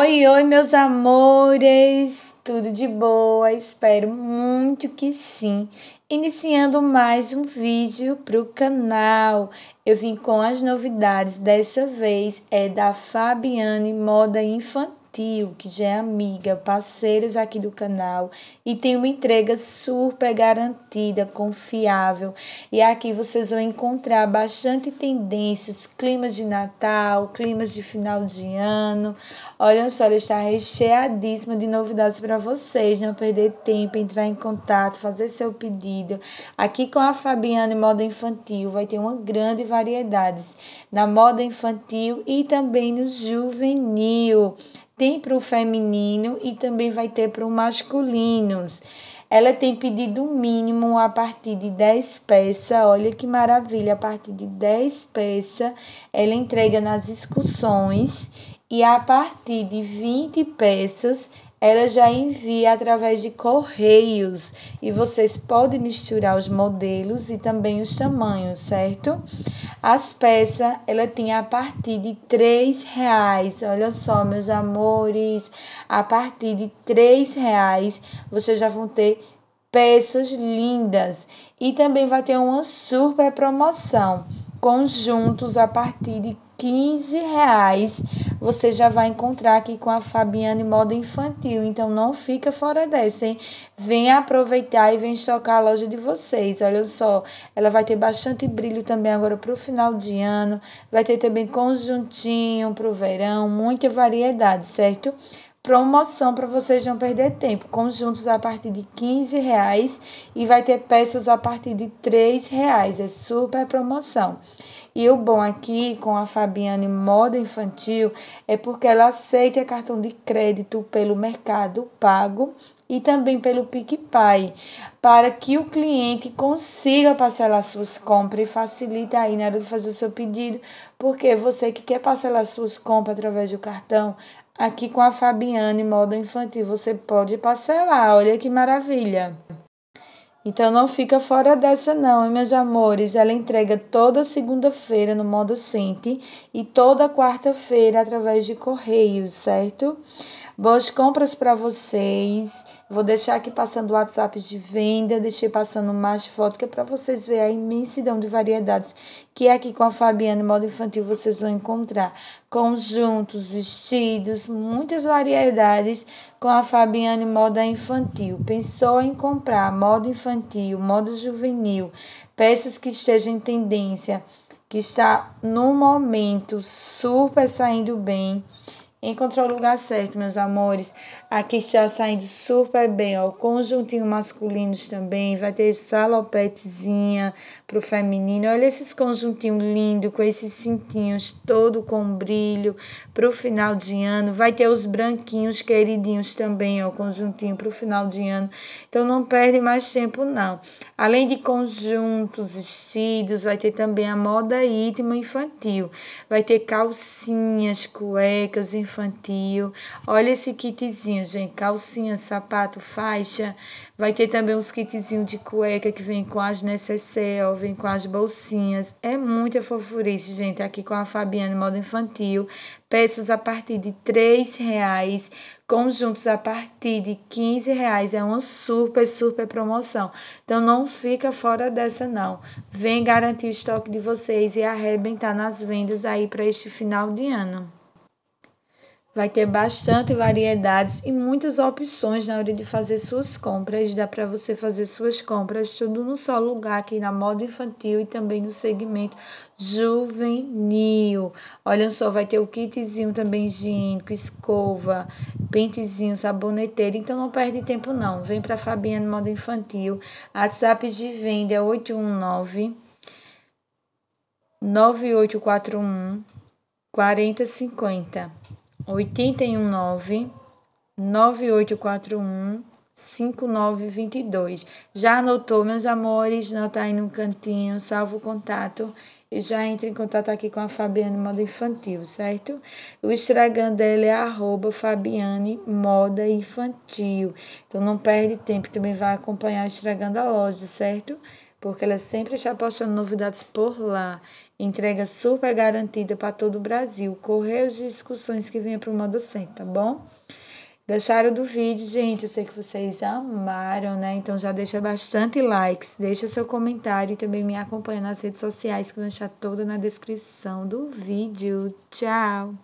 Oi, oi, meus amores! Tudo de boa? Espero muito que sim! Iniciando mais um vídeo para o canal. Eu vim com as novidades, dessa vez é da Fabiane Moda Infantil que já é amiga, parceiros aqui do canal e tem uma entrega super garantida, confiável. E aqui vocês vão encontrar bastante tendências, climas de Natal, climas de final de ano. Olha só, ela está recheadíssima de novidades para vocês, não perder tempo, entrar em contato, fazer seu pedido. Aqui com a Fabiana em moda infantil, vai ter uma grande variedade na moda infantil e também no juvenil tem para o feminino e também vai ter para o masculino. Ela tem pedido mínimo a partir de 10 peças. Olha que maravilha! A partir de 10 peças, ela entrega nas excursões. E a partir de 20 peças, ela já envia através de correios e vocês podem misturar os modelos e também os tamanhos, certo? As peças ela tinha a partir de três reais. Olha só, meus amores, a partir de três reais vocês já vão ter peças lindas e também vai ter uma super promoção. Conjuntos a partir de 15 reais você já vai encontrar aqui com a Fabiane Moda Infantil. Então não fica fora dessa, hein? Vem aproveitar e vem chocar a loja de vocês. Olha só, ela vai ter bastante brilho também agora para o final de ano. Vai ter também conjuntinho para o verão, muita variedade, certo? promoção para vocês não perder tempo. Conjuntos a partir de 15 reais e vai ter peças a partir de 3 reais. É super promoção. E o bom aqui com a Fabiane Moda Infantil é porque ela aceita cartão de crédito pelo Mercado Pago e também pelo PicPay, para que o cliente consiga parcelar suas compras e facilita aí na hora de fazer o seu pedido, porque você que quer parcelar suas compras através do cartão, Aqui com a Fabiane, modo infantil, você pode parcelar. Olha que maravilha. Então não fica fora dessa não, hein, meus amores. Ela entrega toda segunda-feira no modo Sente e toda quarta-feira através de correios, certo? Boas compras para vocês. Vou deixar aqui passando o WhatsApp de venda, deixei passando mais foto, que é para vocês verem a imensidão de variedades que é aqui com a Fabiana Moda Infantil vocês vão encontrar. Conjuntos, vestidos, muitas variedades com a Fabiane Moda Infantil. Pensou em comprar moda infantil, moda juvenil, peças que estejam em tendência, que está no momento super saindo bem Encontrou o lugar certo, meus amores. Aqui está saindo super bem, ó. conjuntinho masculinos também. Vai ter salopetezinha pro feminino. Olha esses conjuntinhos lindos, com esses cintinhos todo com brilho pro final de ano. Vai ter os branquinhos queridinhos também, ó. Conjuntinho pro final de ano. Então não perde mais tempo, não. Além de conjuntos, vestidos, vai ter também a moda íntima infantil. Vai ter calcinhas, cuecas, enfim infantil. Olha esse kitzinho, gente. Calcinha, sapato, faixa. Vai ter também uns kitzinhos de cueca que vem com as necessaires, vem com as bolsinhas. É muita fofurice, gente. Aqui com a Fabiana, modo infantil. Peças a partir de R$ reais conjuntos a partir de 15 reais. É uma super, super promoção. Então não fica fora dessa, não. Vem garantir o estoque de vocês e arrebentar nas vendas aí para este final de ano vai ter bastante variedades e muitas opções na hora de fazer suas compras. Dá para você fazer suas compras tudo no só lugar, aqui na moda infantil e também no segmento juvenil. Olha só, vai ter o kitzinho também higiênico, escova, pentezinho, saboneteiro. Então não perde tempo não. Vem para Fabiana Moda Infantil. WhatsApp de venda é 819 9841 4050. 819 9841 5922. Já anotou, meus amores? Não tá aí no cantinho, salva o contato e já entra em contato aqui com a Fabiane Moda Infantil, certo? O Instagram dela é arroba Fabiane Moda Infantil. Então não perde tempo, também vai acompanhar o Instagram da loja, certo? porque ela sempre está postando novidades por lá. Entrega super garantida para todo o Brasil. Correios de discussões que vinha para o modo 100, tá bom? Deixaram do vídeo, gente? Eu sei que vocês amaram, né? Então já deixa bastante likes, deixa seu comentário e também me acompanha nas redes sociais que vão estar toda na descrição do vídeo. Tchau!